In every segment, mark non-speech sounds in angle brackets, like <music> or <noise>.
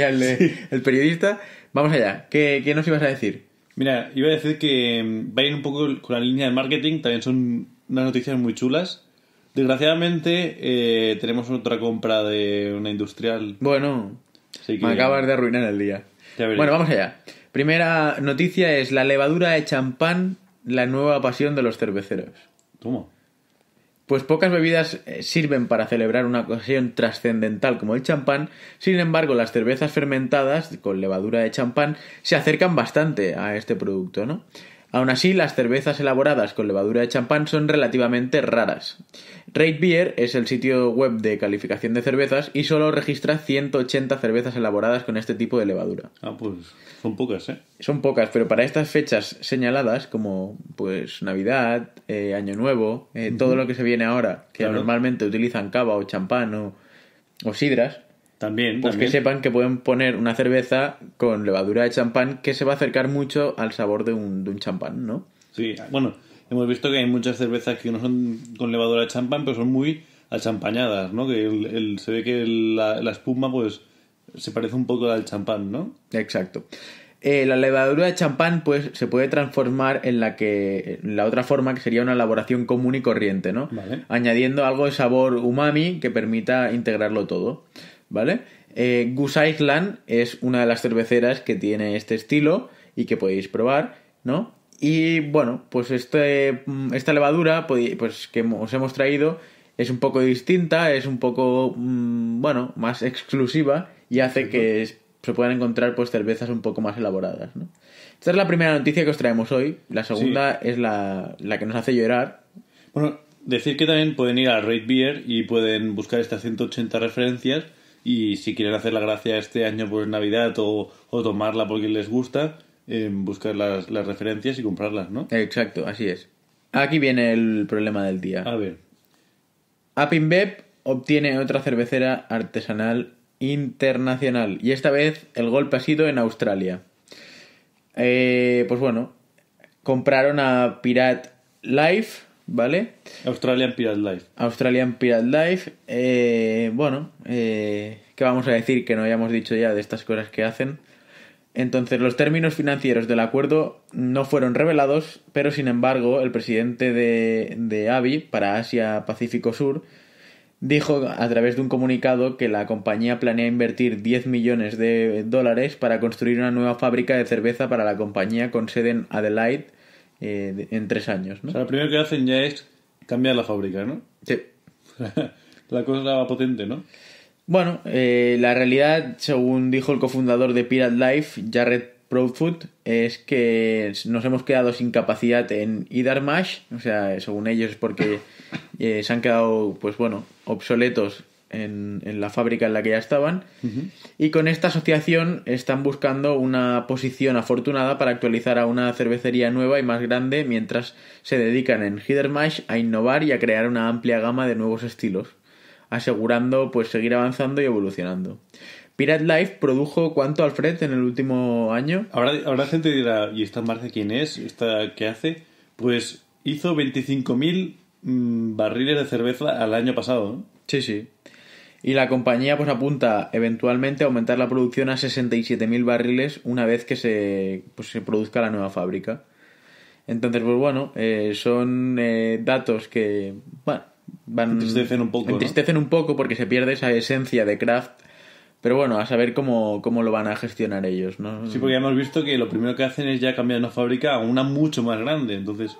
el, periodista. Vamos allá, ¿Qué, nos ibas a decir? Mira, iba a decir que mm, va a ir un poco con la línea de marketing, también son unas noticias muy chulas. Desgraciadamente, eh, tenemos otra compra de una industrial. Bueno, me acabas de arruinar el día. Bueno, vamos allá. Primera noticia es la levadura de champán, la nueva pasión de los cerveceros. ¿Cómo? Pues pocas bebidas eh, sirven para celebrar una ocasión trascendental como el champán, sin embargo las cervezas fermentadas con levadura de champán se acercan bastante a este producto, ¿no? Aún así, las cervezas elaboradas con levadura de champán son relativamente raras. Ratebeer es el sitio web de calificación de cervezas y solo registra 180 cervezas elaboradas con este tipo de levadura. Ah, pues son pocas, ¿eh? Son pocas, pero para estas fechas señaladas, como pues Navidad, eh, Año Nuevo, eh, todo lo que se viene ahora, que normalmente utilizan cava o champán o sidras, también, pues que sepan que pueden poner una cerveza con levadura de champán que se va a acercar mucho al sabor de un, de un champán, ¿no? Sí, bueno, hemos visto que hay muchas cervezas que no son con levadura de champán, pero son muy achampañadas, ¿no? Que el, se ve que la, espuma, pues, se parece un poco al champán, ¿no? Exacto. Eh, la levadura de champán, pues, se puede transformar en la que la otra forma que sería una elaboración común y corriente, ¿no? Añadiendo algo de sabor umami que permita integrarlo todo. ¿vale? Eh, Goose Island es una de las cerveceras que tiene este estilo y que podéis probar, ¿no? Y bueno, pues este, mm, esta levadura pues, que os hemos traído es un poco distinta, es un poco, mm, bueno, más exclusiva y hace que se puedan encontrar pues cervezas un poco más elaboradas, ¿no? Esta es la primera noticia que os traemos hoy. La segunda es la, que nos hace llorar. Bueno, decir que también pueden ir a Raid Beer y pueden buscar estas 180 referencias y si quieren hacer la gracia este año por pues, Navidad o, o tomarla porque les gusta, eh, buscar las, referencias y comprarlas, ¿no? Exacto, así es. Aquí viene el problema del día. A ver. Apinbeb obtiene otra cervecera artesanal internacional y esta vez el golpe ha sido en Australia. Eh, pues bueno, compraron a Pirate Life ¿vale? Australian Pirate Life. Australian Pirate Life. Eh, bueno, eh, ¿qué vamos a decir que no hayamos dicho ya de estas cosas que hacen? Entonces, los términos financieros del acuerdo no fueron revelados, pero sin embargo, el presidente de, de AVI para Asia Pacífico Sur dijo a través de un comunicado que la compañía planea invertir 10 millones de dólares para construir una nueva fábrica de cerveza para la compañía con sede en Adelaide eh, en tres años. ¿no? O sea, lo primero que hacen ya es cambiar la fábrica, ¿no? Sí. <laughs> la cosa estaba potente, ¿no? Bueno, eh, la realidad, según dijo el cofundador de Pirate Life, Jared Proudfoot, es que nos hemos quedado sin capacidad en Idarmash, o sea, según ellos es porque <laughs> eh, se han quedado, pues bueno, obsoletos en, la fábrica en la que ya estaban. Y con esta asociación están buscando una posición afortunada para actualizar a una cervecería nueva y más grande mientras se dedican en Hidermash a innovar y a crear una amplia gama de nuevos estilos, asegurando pues seguir avanzando y evolucionando. Pirate Life produjo cuánto Alfred en el último año. Ahora, ahora gente dirá, ¿y esta marca quién es? ¿Esta qué hace? Pues hizo 25.000 mm, barriles de cerveza al año pasado. Sí, sí. Y la compañía pues apunta eventualmente a aumentar la producción a 67.000 barriles una vez que se, pues, se produzca la nueva fábrica. Entonces, pues bueno, eh, son eh, datos que bueno, van, entristecen un poco. Entristecen un poco porque se pierde esa esencia de craft Pero bueno, a saber cómo, cómo lo van a gestionar ellos, ¿no? Sí, porque ya hemos visto que lo primero que hacen es ya cambiar una fábrica a una mucho más grande. Entonces,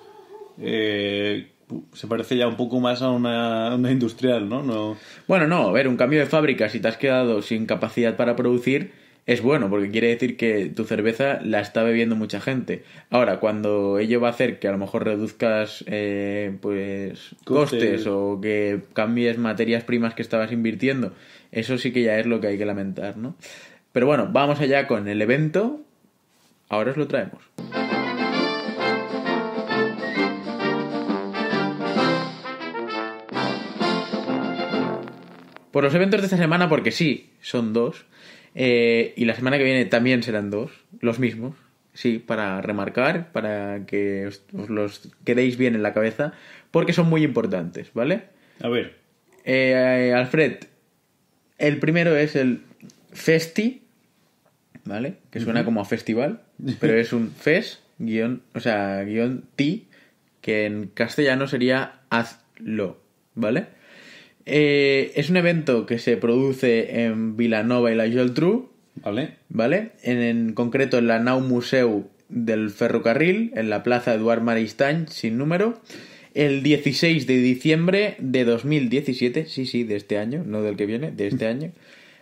eh, se parece ya un poco más a una, industrial, ¿no? ¿no? Bueno, no, a ver, un cambio de fábrica, si te has quedado sin capacidad para producir, es bueno, porque quiere decir que tu cerveza la está bebiendo mucha gente. Ahora, cuando ello va a hacer que a lo mejor reduzcas eh, pues costes. costes o que cambies materias primas que estabas invirtiendo, eso sí que ya es lo que hay que lamentar, ¿no? Pero bueno, vamos allá con el evento. Ahora os lo traemos. por los eventos de esta semana, porque sí, son dos. Eh, y la semana que viene también serán dos, los mismos. Sí, para remarcar, para que os, los quedéis bien en la cabeza, porque son muy importantes, ¿vale? A ver. Eh, Alfred, el primero es el Festi, ¿vale? Que suena como a festival, pero es un Fes, guión, o sea, guión ti, que en castellano sería hazlo, ¿vale? Eh, es un evento que se produce en Vilanova y la Geltrú. Vale. ¿Vale? En, concreto en la Nau Museu del Ferrocarril, en la Plaza Eduard Maristany, sin número. El 16 de diciembre de 2017, sí, sí, de este año, no del que viene, de este <laughs> año.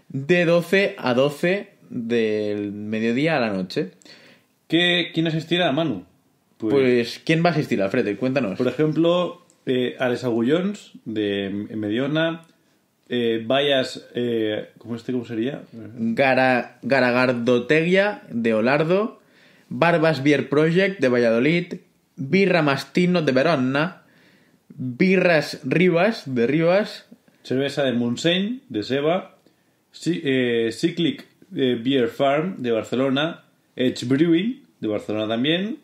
De 12 a 12 del mediodía a la noche. ¿Qué, ¿Quién asistirá, Manu? Pues... pues, ¿quién va a asistir, Alfredo? Cuéntanos. Por ejemplo, eh, Ares Agullons, de Mediona, eh, Bayas Vallas, eh, ¿cómo, este, ¿cómo sería? Gara, de Olardo, Barbas Beer Project, de Valladolid, Birra Mastino, de Verona, Birras Rivas, de Rivas, Cerveza de Montseny, de Seba, Cyclic Beer Farm, de Barcelona, Edge Brewing, de Barcelona también,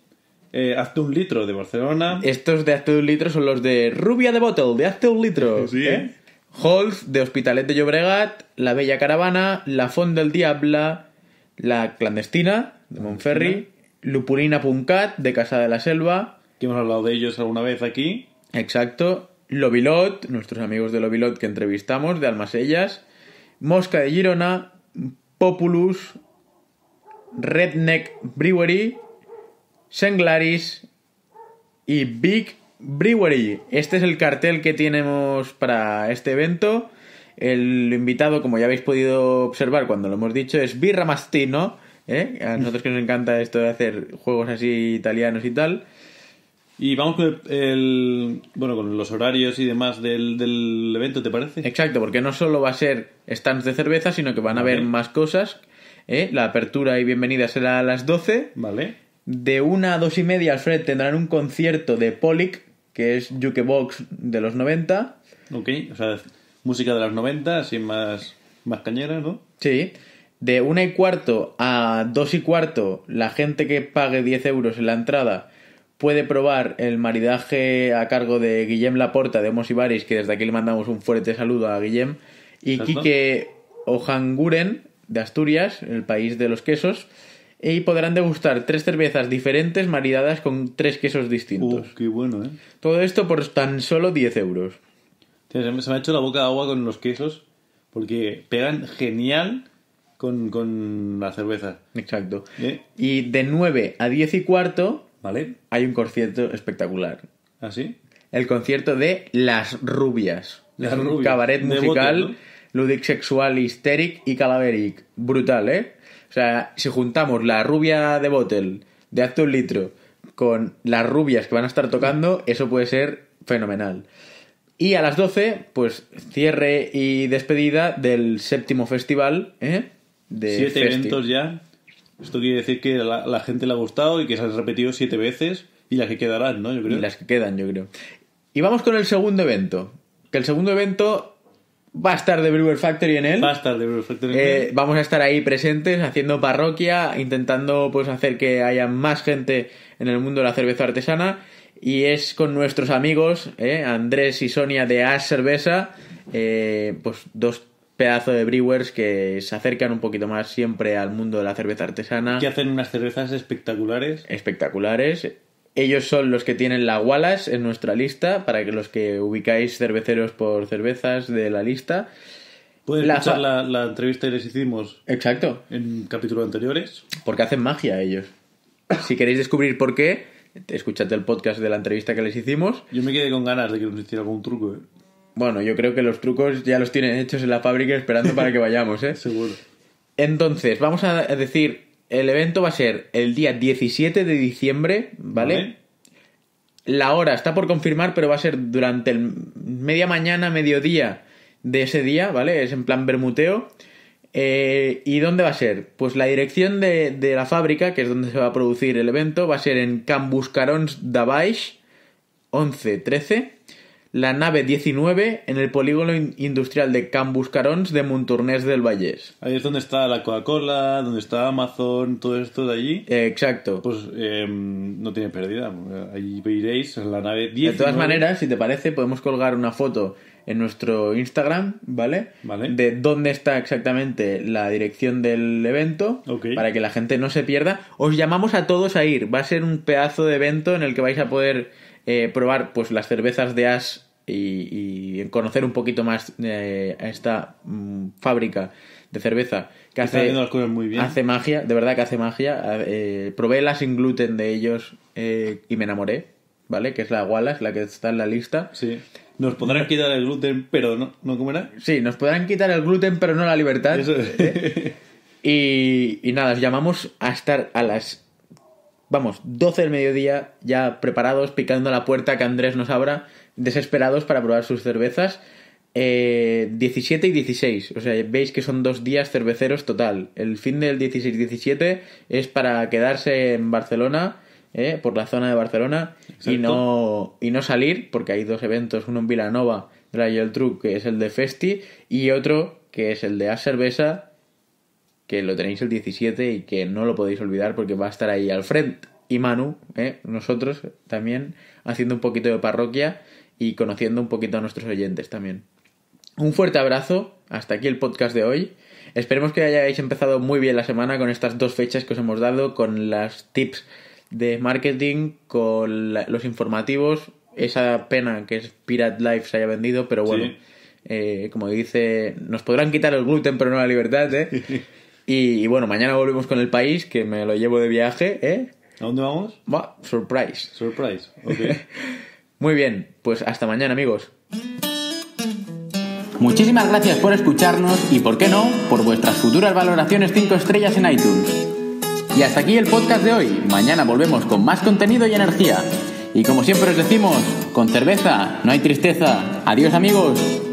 eh, hazte un litro de Barcelona. Estos de Hazte un litro son los de Rubia de Bottle, de Hazte un litro. <laughs> Sí. ¿eh? Holz de Hospitalet de Llobregat, La Bella Caravana, La fond del Diabla, La Clandestina de Monferri, Lupulina Puncat de Casa de la Selva. Que hemos hablado de ellos alguna vez aquí. Exacto. Lobilot, nuestros amigos de Lobilot que entrevistamos, de Almasellas. Mosca de Girona, Populus, Redneck Brewery, Senglaris y Big Brewery. Este es el cartel que tenemos para este evento. El invitado, como ya habéis podido observar cuando lo hemos dicho, es Birra Mastino. ¿eh? A nosotros que nos encanta esto de hacer juegos así italianos y tal. Y vamos con el, bueno con los horarios y demás del, evento, ¿te parece? Exacto, porque no solo va a ser stands de cerveza, sino que van a haber más cosas. ¿eh? La apertura y bienvenida será a las 12. Vale. De una a dos y media, Alfred, tendrán un concierto de Pollock, que es Jukebox de los 90. Ok, o sea, música de los 90, así más, más cañera, ¿no? Sí. De una y cuarto a dos y cuarto, la gente que pague 10 euros en la entrada puede probar el maridaje a cargo de Guillem Laporta de Homos y que desde aquí le mandamos un fuerte saludo a Guillem, y Quique Ojanguren de Asturias, el país de los quesos y podrán degustar tres cervezas diferentes maridadas con tres quesos distintos. Uh, qué bueno, ¿eh? Todo esto por tan solo 10 euros. se, me, ha hecho la boca de agua con los quesos porque pegan genial con, la cerveza. Exacto. ¿Eh? Y de 9 a 10 y cuarto ¿Vale? hay un concierto espectacular. ¿Ah, sí? El concierto de Las Rubias. Las cabaret musical ludic sexual hysteric y calaveric. Brutal, ¿eh? O sea, si juntamos la rubia de Bottle, de Hazte un litro, con las rubias que van a estar tocando, eso puede ser fenomenal. Y a las 12, pues cierre y despedida del séptimo festival. ¿eh? De siete eventos ya. Esto quiere decir que la, la gente le ha gustado y que se ha repetido siete veces y las que quedarán, ¿no? Yo creo. Y las que quedan, yo creo. Y vamos con el segundo evento. Que el segundo evento va a estar The Brewer Factory en él. Brewer Factory eh, Vamos a estar ahí presentes, haciendo parroquia, intentando pues hacer que haya más gente en el mundo de la cerveza artesana. Y es con nuestros amigos, eh, Andrés y Sonia de As Cerveza, eh, pues dos pedazos de brewers que se acercan un poquito más siempre al mundo de la cerveza artesana. Que hacen unas cervezas espectaculares. Espectaculares. Ellos son los que tienen la Wallace en nuestra lista, para que los que ubicáis cerveceros por cervezas de la lista. Pueden escuchar la, entrevista que les hicimos. Exacto. En capítulos anteriores. Porque hacen magia ellos. si queréis descubrir por qué, escuchad el podcast de la entrevista que les hicimos. Yo me quedé con ganas de que nos hiciera algún truco, ¿eh? Bueno, yo creo que los trucos ya los tienen hechos en la fábrica esperando para que vayamos, ¿eh? <laughs> Seguro. Entonces, vamos a decir el evento va a ser el día 17 de diciembre, ¿vale? La hora está por confirmar, pero va a ser durante el media mañana, mediodía de ese día, ¿vale? Es en plan bermuteo. Eh, ¿Y dónde va a ser? Pues la dirección de, la fábrica, que es donde se va a producir el evento, va a ser en Cambuscarons 11 1113 la nave 19 en el polígono industrial de Cambuscarons de Montornès del Vallés. Ahí es donde está la Coca-Cola, donde está Amazon, todo esto de allí. exacto. Pues em, no tiene pérdida. Ahí veréis la nave 19. De todas maneras, si te parece, podemos colgar una foto en nuestro Instagram, ¿vale? Vale. De dónde está exactamente la dirección del evento. Para que la gente no se pierda. Os llamamos a todos a ir. Va a ser un pedazo de evento en el que vais a poder eh, probar pues las cervezas de Ash y, conocer un poquito más eh, a esta mm, fábrica de cerveza que hace, hace magia, de verdad que hace magia. Eh, probé la sin gluten de ellos y me enamoré, ¿vale? Que es la Wallace, la que está en la lista. Sí. Nos podrán quitar el gluten, pero no, ¿no Sí, nos podrán quitar el gluten, pero no la libertad. y, nada, os llamamos a estar a las vamos, 12 del mediodía, ya preparados, picando la puerta que Andrés nos abra, desesperados para probar sus cervezas. Eh, 17 y 16, o sea, veis que son dos días cerveceros total. El fin del 16-17 es para quedarse en Barcelona, eh, por la zona de Barcelona, y no, y no salir, porque hay dos eventos, uno en Vilanova, de la que es el de Festi, y otro que es el de A Cerveza, que lo tenéis el 17 y que no lo podéis olvidar porque va a estar ahí al frente y Manu, ¿eh? nosotros también, haciendo un poquito de parroquia y conociendo un poquito a nuestros oyentes también. Un fuerte abrazo, hasta aquí el podcast de hoy. Esperemos que hayáis empezado muy bien la semana con estas dos fechas que os hemos dado, con las tips de marketing, con los informativos. Esa pena que es Pirate Life se haya vendido, pero bueno, eh, como dice, nos podrán quitar el gluten, pero no la libertad, ¿eh? <laughs> Y, bueno, mañana volvemos con el país, que me lo llevo de viaje, ¿eh? ¿A dónde vamos? Va, surprise. Surprise, <laughs> Muy bien, pues hasta mañana, amigos. Muchísimas gracias por escucharnos y, por qué no, por vuestras futuras valoraciones 5 estrellas en iTunes. Y hasta aquí el podcast de hoy. Mañana volvemos con más contenido y energía. Y como siempre os decimos, con cerveza no hay tristeza. Adiós amigos.